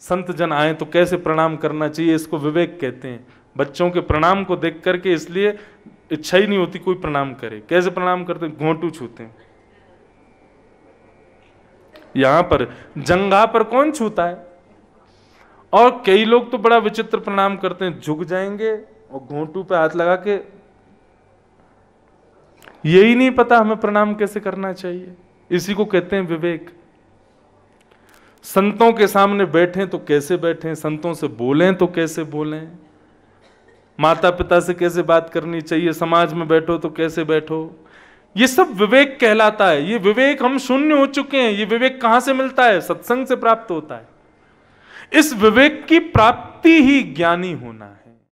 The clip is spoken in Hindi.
संत जन आए तो कैसे प्रणाम करना चाहिए इसको विवेक कहते हैं बच्चों के प्रणाम को देख करके इसलिए इच्छा ही नहीं होती कोई प्रणाम करे कैसे प्रणाम करते घोटू छूते हैं यहां पर जंगा पर कौन छूता है और कई लोग तो बड़ा विचित्र प्रणाम करते हैं झुक जाएंगे और घोटू पे हाथ लगा के यही नहीं पता हमें प्रणाम कैसे करना चाहिए इसी को कहते हैं विवेक संतों के सामने बैठें तो कैसे बैठें संतों से बोलें तो कैसे बोलें माता पिता से कैसे बात करनी चाहिए समाज में बैठो तो कैसे बैठो ये सब विवेक कहलाता है ये विवेक हम शून्य हो चुके हैं ये विवेक कहां से मिलता है सत्संग से प्राप्त होता है इस विवेक की प्राप्ति ही ज्ञानी होना है